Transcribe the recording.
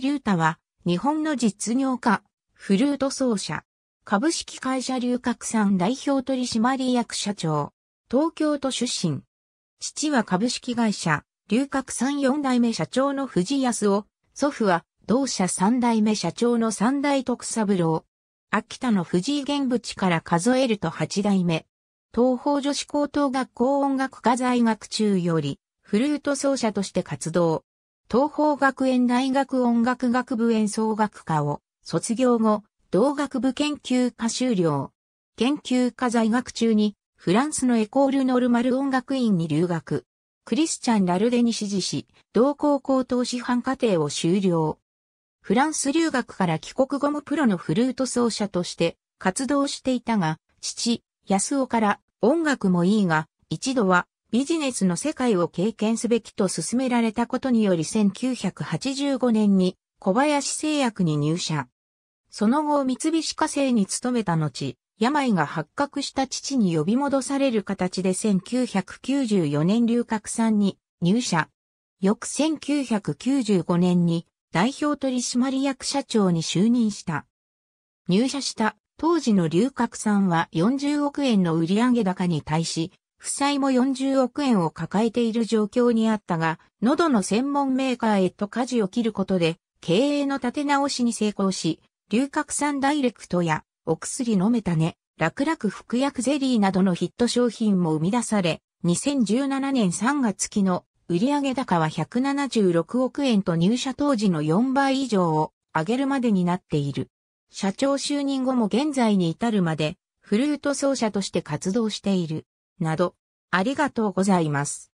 木隆太は、日本の実業家、フルート奏者、株式会社龍角ん代表取締役社長、東京都出身。父は株式会社、龍角ん4代目社長の藤康夫、祖父は、同社3代目社長の三代徳三郎。秋田の藤井玄淵から数えると8代目。東方女子高等学校音楽科在学中より、フルート奏者として活動。東方学園大学音楽学部演奏学科を卒業後、同学部研究科修了。研究科在学中に、フランスのエコール・ノルマル音楽院に留学。クリスチャン・ラルデに指示し、同校高等師範課程を修了。フランス留学から帰国後もプロのフルート奏者として活動していたが、父、安尾から音楽もいいが、一度はビジネスの世界を経験すべきと勧められたことにより1985年に小林製薬に入社。その後三菱火星に勤めた後、病が発覚した父に呼び戻される形で1994年龍角んに入社。翌1995年に代表取締役社長に就任した。入社した当時の龍角んは40億円の売上高に対し、負債も40億円を抱えている状況にあったが、喉の専門メーカーへと舵を切ることで、経営の立て直しに成功し、龍角散ダイレクトや、お薬飲めたね、楽々服薬ゼリーなどのヒット商品も生み出され、2017年3月期の売上高は176億円と入社当時の4倍以上を上げるまでになっている。社長就任後も現在に至るまで、フルート奏者として活動している。など、ありがとうございます。